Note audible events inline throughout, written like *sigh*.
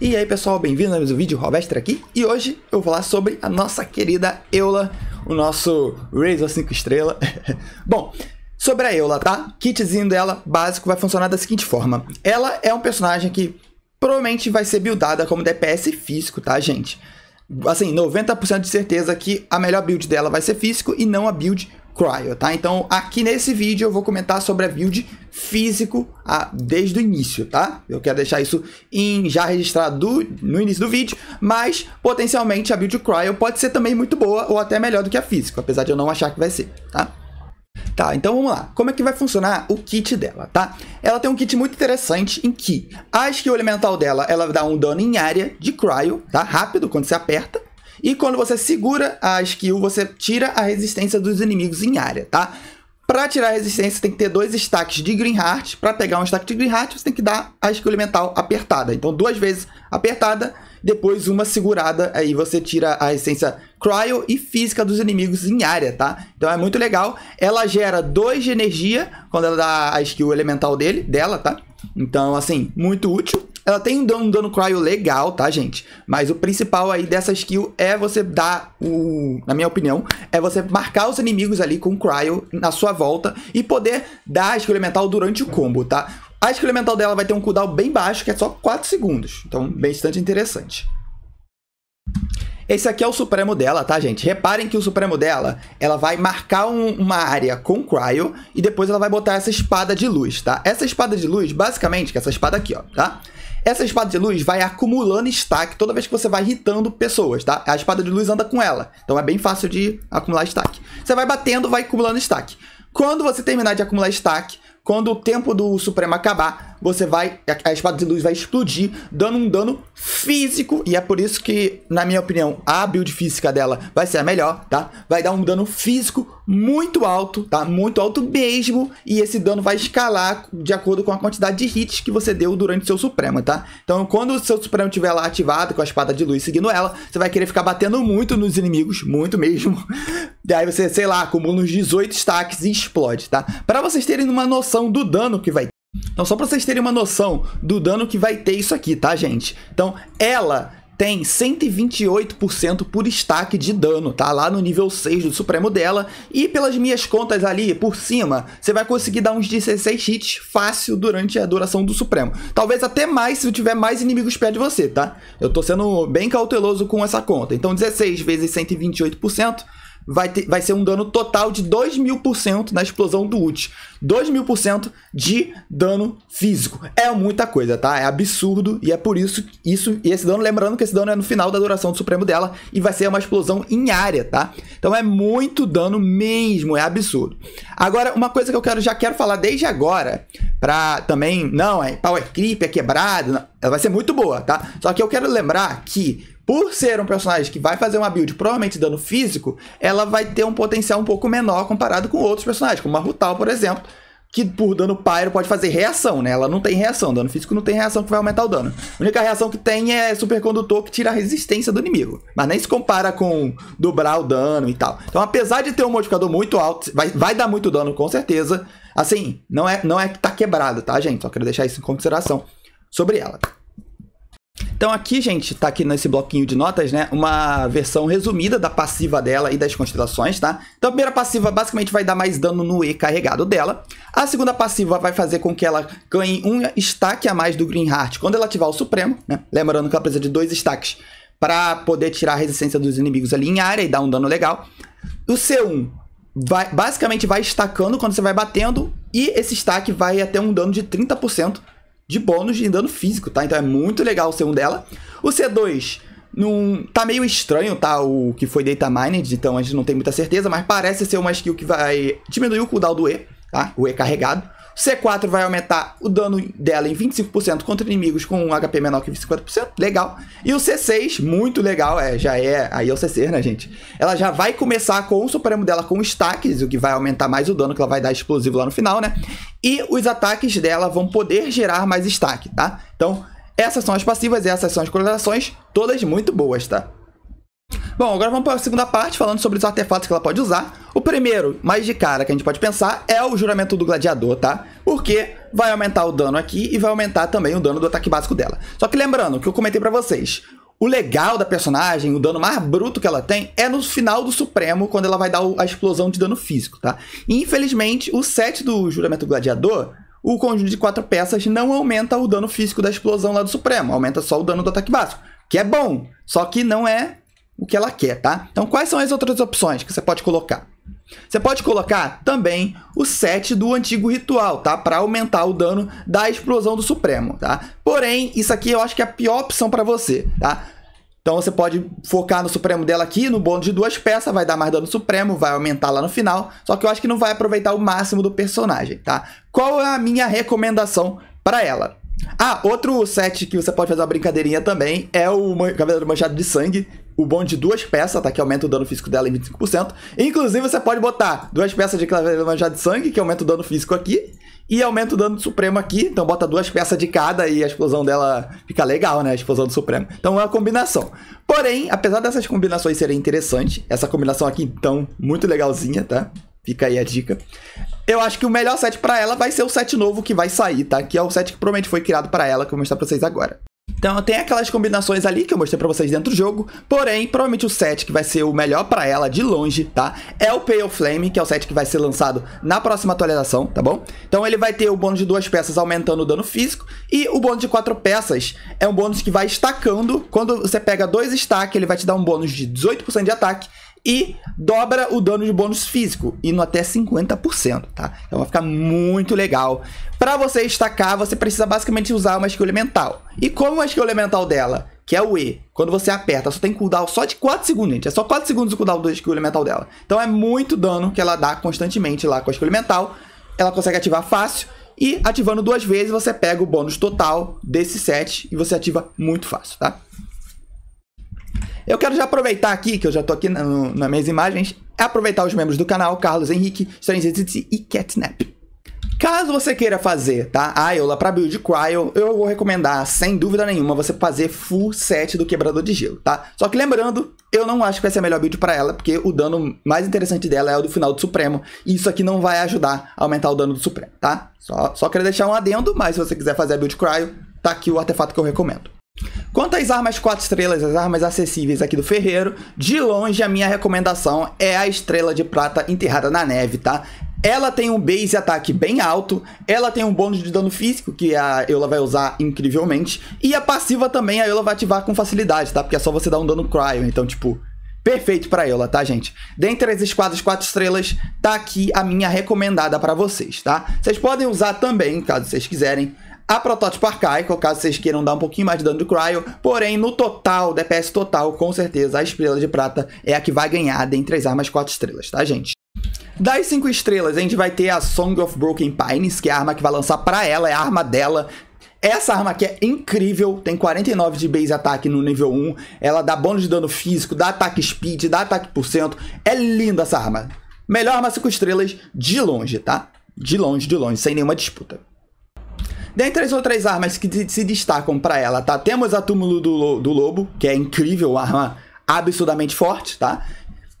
E aí pessoal, bem-vindo a mais um vídeo, Robestre aqui E hoje eu vou falar sobre a nossa querida Eula, o nosso Razor 5 estrela *laughs* Bom, sobre a Eula, tá? Kitzinho dela, básico, vai funcionar da seguinte forma Ela é um personagem que provavelmente vai ser buildada como DPS físico, tá gente? Assim, 90% de certeza que a melhor build dela vai ser físico e não a build Cryo, tá? Então aqui nesse vídeo eu vou comentar sobre a build físico a, ah, desde o início, tá? Eu quero deixar isso em, já registrado no início do vídeo, mas potencialmente a build Cryo pode ser também muito boa ou até melhor do que a físico, apesar de eu não achar que vai ser, tá? Tá, então vamos lá. Como é que vai funcionar o kit dela, tá? Ela tem um kit muito interessante em que a skill elemental dela, ela dá um dano em área de cryo, tá? Rápido, quando você aperta. E quando você segura a skill, você tira a resistência dos inimigos em área, tá? Para tirar a resistência, tem que ter dois stacks de Green Heart. Para pegar um stack de Green Heart, você tem que dar a skill elemental apertada. Então, duas vezes apertada, depois uma segurada, aí você tira a essência Cryo e física dos inimigos em área, tá? Então é muito legal. Ela gera dois de energia quando ela dá a skill elemental dele, dela, tá? Então, assim, muito útil. Ela tem um dano, um dano cryo legal, tá, gente? Mas o principal aí dessa skill é você dar o... Na minha opinião, é você marcar os inimigos ali com cryo na sua volta e poder dar a skill elemental durante o combo, tá? A skill elemental dela vai ter um cooldown bem baixo, que é só 4 segundos. Então, bastante interessante. Esse aqui é o Supremo dela, tá, gente? Reparem que o Supremo dela, ela vai marcar um, uma área com Cryo e depois ela vai botar essa espada de luz, tá? Essa espada de luz, basicamente, que é essa espada aqui, ó, tá? Essa espada de luz vai acumulando stack toda vez que você vai irritando pessoas, tá? A espada de luz anda com ela, então é bem fácil de acumular stack. Você vai batendo, vai acumulando stack. Quando você terminar de acumular stack, quando o tempo do Supremo acabar, você vai. A, espada de luz vai explodir, dando um dano físico. E é por isso que, na minha opinião, a build física dela vai ser a melhor, tá? Vai dar um dano físico muito alto, tá? Muito alto mesmo. E esse dano vai escalar de acordo com a quantidade de hits que você deu durante seu Supremo, tá? Então, quando o seu Supremo estiver lá ativado com a espada de luz seguindo ela, você vai querer ficar batendo muito nos inimigos, muito mesmo. Daí *laughs* você, sei lá, acumula uns 18 stacks e explode, tá? Para vocês terem uma noção do dano que vai então, só para vocês terem uma noção do dano que vai ter isso aqui, tá, gente? Então, ela tem 128% por destaque de dano, tá? Lá no nível 6 do Supremo dela. E pelas minhas contas ali, por cima, você vai conseguir dar uns 16 hits fácil durante a duração do Supremo. Talvez até mais se tiver mais inimigos perto de você, tá? Eu tô sendo bem cauteloso com essa conta. Então 16 vezes 128%, vai, ter, vai ser um dano total de 2.000% na explosão do ult. 2.000% de dano físico. É muita coisa, tá? É absurdo e é por isso, isso e esse dano, lembrando que esse dano é no final da duração do supremo dela e vai ser uma explosão em área, tá? Então é muito dano mesmo, é absurdo. Agora, uma coisa que eu quero, já quero falar desde agora, pra também, não, é power creep, é quebrado, não, ela vai ser muito boa, tá? Só que eu quero lembrar que por ser um personagem que vai fazer uma build provavelmente dano físico, ela vai ter um potencial um pouco menor comparado com outros personagens, como a Rutal, por exemplo, que por dano pyro pode fazer reação, né? Ela não tem reação, dano físico não tem reação que vai aumentar o dano. A única reação que tem é supercondutor que tira a resistência do inimigo, mas nem se compara com dobrar o dano e tal. Então, apesar de ter um modificador muito alto, vai, vai dar muito dano com certeza. Assim, não é não é que tá quebrada, tá, gente? Só quero deixar isso em consideração sobre ela. Então aqui, gente, tá aqui nesse bloquinho de notas, né, uma versão resumida da passiva dela e das constelações, tá? Então a primeira passiva basicamente vai dar mais dano no E carregado dela. A segunda passiva vai fazer com que ela ganhe um stack a mais do Greenheart quando ela ativar o Supremo, né? Lembrando que ela precisa de dois stacks para poder tirar a resistência dos inimigos ali em área e dar um dano legal. O C1 vai, basicamente vai estacando quando você vai batendo e esse stack vai até um dano de 30%, de bônus em dano físico, tá? Então é muito legal o C1 dela. O C2 num, tá meio estranho, tá? O que foi Data Mined, então a gente não tem muita certeza, mas parece ser uma skill que vai diminuir o cooldown do E, tá? O E carregado. C4 vai aumentar o dano dela em 25% contra inimigos com um HP menor que 50%, legal. E o C6, muito legal, é, já é, aí é o C6, né, gente? Ela já vai começar com o supremo dela com stacks, o que vai aumentar mais o dano que ela vai dar explosivo lá no final, né? E os ataques dela vão poder gerar mais stack, tá? Então, essas são as passivas e essas são as correlações, todas muito boas, tá? Bom, agora vamos para a segunda parte, falando sobre os artefatos que ela pode usar. O primeiro, mais de cara, que a gente pode pensar, é o juramento do gladiador, tá? Porque vai aumentar o dano aqui e vai aumentar também o dano do ataque básico dela. Só que lembrando, que eu comentei para vocês, o legal da personagem, o dano mais bruto que ela tem, é no final do Supremo, quando ela vai dar a explosão de dano físico, tá? E, infelizmente, o set do Juramento Gladiador, o conjunto de quatro peças, não aumenta o dano físico da explosão lá do Supremo, aumenta só o dano do ataque básico, que é bom, só que não é o que ela quer, tá? Então, quais são as outras opções que você pode colocar? Você pode colocar também o set do antigo ritual, tá? Para aumentar o dano da explosão do Supremo, tá? Porém, isso aqui eu acho que é a pior opção para você, tá? Então você pode focar no Supremo dela aqui, no bônus de duas peças, vai dar mais dano Supremo, vai aumentar lá no final. Só que eu acho que não vai aproveitar o máximo do personagem, tá? Qual é a minha recomendação para ela? Ah, outro set que você pode fazer uma brincadeirinha também é o Cavaleiro Manchado de Sangue, o bom de duas peças, tá? Que aumenta o dano físico dela em 25%. Inclusive, você pode botar duas peças de claveira manjada de sangue, que aumenta o dano físico aqui. E aumenta o dano do Supremo aqui. Então bota duas peças de cada e a explosão dela fica legal, né? A explosão do Supremo. Então é uma combinação. Porém, apesar dessas combinações serem interessantes, essa combinação aqui, então, muito legalzinha, tá? Fica aí a dica. Eu acho que o melhor set para ela vai ser o set novo que vai sair, tá? Que é o set que provavelmente foi criado para ela, que eu vou mostrar pra vocês agora. Então tem aquelas combinações ali que eu mostrei pra vocês dentro do jogo, porém, provavelmente o set que vai ser o melhor pra ela de longe, tá? É o Pale Flame, que é o set que vai ser lançado na próxima atualização, tá bom? Então ele vai ter o bônus de duas peças aumentando o dano físico, e o bônus de quatro peças é um bônus que vai estacando, quando você pega dois stacks, ele vai te dar um bônus de 18% de ataque, e dobra o dano de bônus físico, indo até 50%, tá? Então vai ficar muito legal. Para você destacar você precisa basicamente usar uma skill elemental. E como a skill elemental dela, que é o E, quando você aperta, só tem cooldown só de 4 segundos, gente. É só 4 segundos o cooldown da skill elemental dela. Então é muito dano que ela dá constantemente lá com a skill elemental. Ela consegue ativar fácil. E ativando duas vezes, você pega o bônus total desse set e você ativa muito fácil, tá? Eu quero já aproveitar aqui, que eu já tô aqui na, minhas imagens, aproveitar os membros do canal, Carlos Henrique, Strange Things e Catnap. Caso você queira fazer, tá? A ah, Eula pra Build Cryo, eu vou recomendar, sem dúvida nenhuma, você fazer full set do quebrador de gelo, tá? Só que lembrando, eu não acho que vai ser a melhor build pra ela, porque o dano mais interessante dela é o do final do Supremo, e isso aqui não vai ajudar a aumentar o dano do Supremo, tá? Só, só queria deixar um adendo, mas se você quiser fazer a Build Cryo, tá aqui o artefato que eu recomendo. Quanto às armas 4 estrelas, as armas acessíveis aqui do Ferreiro, de longe a minha recomendação é a Estrela de Prata Enterrada na Neve, tá? Ela tem um base ataque bem alto, ela tem um bônus de dano físico, que a Eula vai usar incrivelmente, e a passiva também a Eula vai ativar com facilidade, tá? Porque é só você dar um dano cryo, então, tipo, perfeito pra Eula, tá, gente? Dentre as esquadras 4 estrelas, tá aqui a minha recomendada pra vocês, tá? Vocês podem usar também, caso vocês quiserem, a protótipo arcaico, caso vocês queiram dar um pouquinho mais de dano do Cryo, porém no total, DPS total, com certeza a estrela de prata é a que vai ganhar dentre as armas 4 estrelas, tá gente? Das 5 estrelas, a gente vai ter a Song of Broken Pines, que é a arma que vai lançar pra ela, é a arma dela, essa arma aqui é incrível, tem 49 de base ataque no nível 1, ela dá bônus de dano físico, dá ataque speed, dá ataque por cento, é linda essa arma. Melhor arma 5 estrelas de longe, tá? De longe, de longe, sem nenhuma disputa. Dentre as outras armas que se destacam para ela, tá? Temos a Túmulo do, do Lobo, que é incrível, arma absurdamente forte, tá?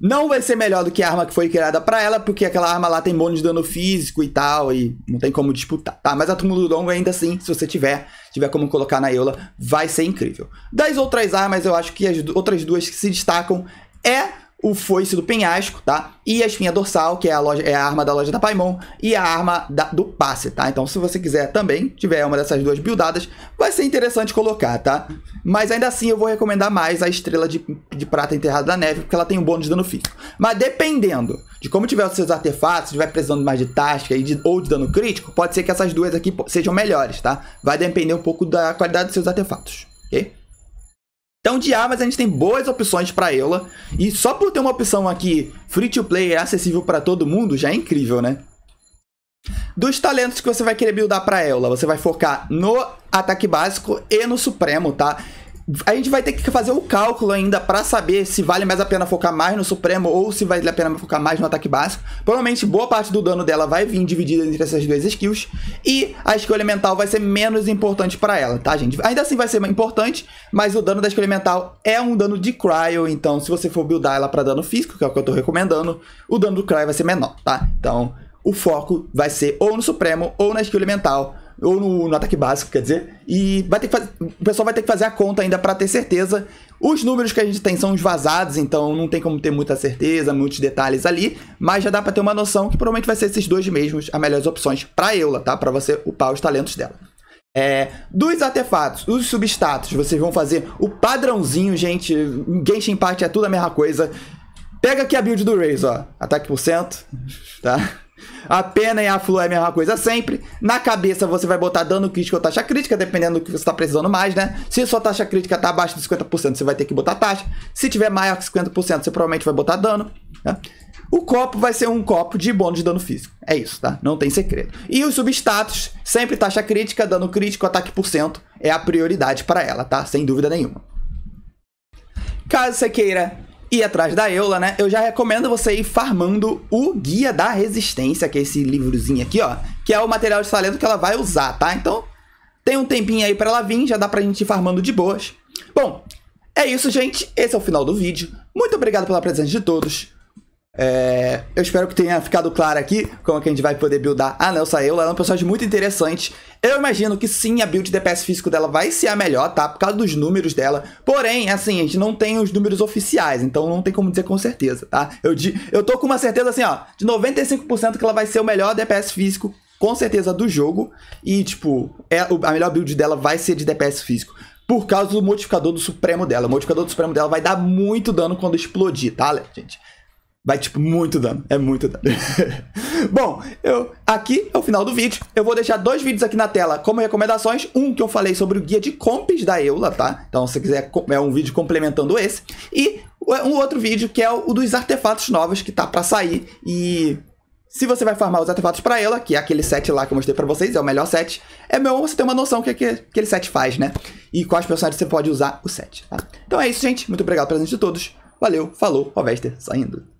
Não vai ser melhor do que a arma que foi criada para ela, porque aquela arma lá tem bônus de dano físico e tal, e não tem como disputar, tá? Mas a Túmulo do Longo ainda assim, se você tiver, tiver como colocar na Eula, vai ser incrível. Das outras armas, eu acho que as outras duas que se destacam é o foice do penhasco, tá? E a espinha dorsal, que é a, loja, é a arma da loja da Paimon, e a arma da, do passe, tá? Então, se você quiser também, tiver uma dessas duas buildadas, vai ser interessante colocar, tá? Mas ainda assim, eu vou recomendar mais a estrela de, de prata enterrada da neve, porque ela tem um bônus de dano físico. Mas dependendo de como tiver os seus artefatos, se tiver precisando mais de tática e de, ou de dano crítico, pode ser que essas duas aqui sejam melhores, tá? Vai depender um pouco da qualidade dos seus artefatos, ok? Então, de A, mas a gente tem boas opções para ela. E só por ter uma opção aqui free to play é acessível para todo mundo, já é incrível, né? Dos talentos que você vai querer buildar para ela, você vai focar no ataque básico e no supremo, tá? a gente vai ter que fazer o cálculo ainda para saber se vale mais a pena focar mais no Supremo ou se vale a pena focar mais no ataque básico. Provavelmente boa parte do dano dela vai vir dividida entre essas duas skills e a escolha elemental vai ser menos importante para ela, tá, gente? Ainda assim vai ser importante, mas o dano da escolha elemental é um dano de Cryo, então se você for buildar ela para dano físico, que é o que eu tô recomendando, o dano do Cryo vai ser menor, tá? Então o foco vai ser ou no Supremo ou na escolha elemental ou no, no, ataque básico, quer dizer, e vai ter que fazer, o pessoal vai ter que fazer a conta ainda para ter certeza. Os números que a gente tem são os vazados, então não tem como ter muita certeza, muitos detalhes ali, mas já dá para ter uma noção que provavelmente vai ser esses dois mesmos as melhores opções para Eula, tá? Para você upar os talentos dela. É, dos artefatos, os substatos, vocês vão fazer o padrãozinho, gente. Genshin Impact é tudo a mesma coisa. Pega aqui a build do Raze, ó. Ataque por cento, tá? A pena e a flu é a mesma coisa sempre. Na cabeça você vai botar dano crítico ou taxa crítica, dependendo do que você está precisando mais, né? Se sua taxa crítica está abaixo de 50%, você vai ter que botar taxa. Se tiver maior que 50%, você provavelmente vai botar dano, né? O copo vai ser um copo de bônus de dano físico. É isso, tá? Não tem segredo. E os substatus, sempre taxa crítica, dano crítico, ataque por cento. É a prioridade para ela, tá? Sem dúvida nenhuma. Caso você queira e atrás da Eula, né, eu já recomendo você ir farmando o Guia da Resistência, que é esse livrozinho aqui, ó, que é o material de talento que ela vai usar, tá? Então, tem um tempinho aí para ela vir, já dá pra gente ir farmando de boas. Bom, é isso, gente. Esse é o final do vídeo. Muito obrigado pela presença de todos. É, eu espero que tenha ficado claro aqui como é que a gente vai poder buildar a ah, Nelsa Eula. Ela é um personagem muito interessante. Eu imagino que sim, a build de DPS físico dela vai ser a melhor, tá? Por causa dos números dela. Porém, assim, a gente não tem os números oficiais, então não tem como dizer com certeza, tá? Eu, de, eu tô com uma certeza, assim, ó, de 95% que ela vai ser o melhor DPS físico, com certeza, do jogo. E, tipo, é, a melhor build dela vai ser de DPS físico por causa do modificador do Supremo dela. O modificador do Supremo dela vai dar muito dano quando explodir, tá, gente? Vai, tipo, muito dano. É muito dano. *laughs* Bom, eu, aqui é o final do vídeo. Eu vou deixar dois vídeos aqui na tela como recomendações. Um que eu falei sobre o guia de comps da Eula, tá? Então, se você quiser, é um vídeo complementando esse. E um outro vídeo que é o dos artefatos novos que tá pra sair. E se você vai farmar os artefatos pra Eula, que é aquele set lá que eu mostrei pra vocês, é o melhor set, é bom você ter uma noção do que, que aquele set faz, né? E quais personagens você pode usar o set, tá? Então é isso, gente. Muito obrigado pela presença de todos. Valeu, falou, Ovester saindo.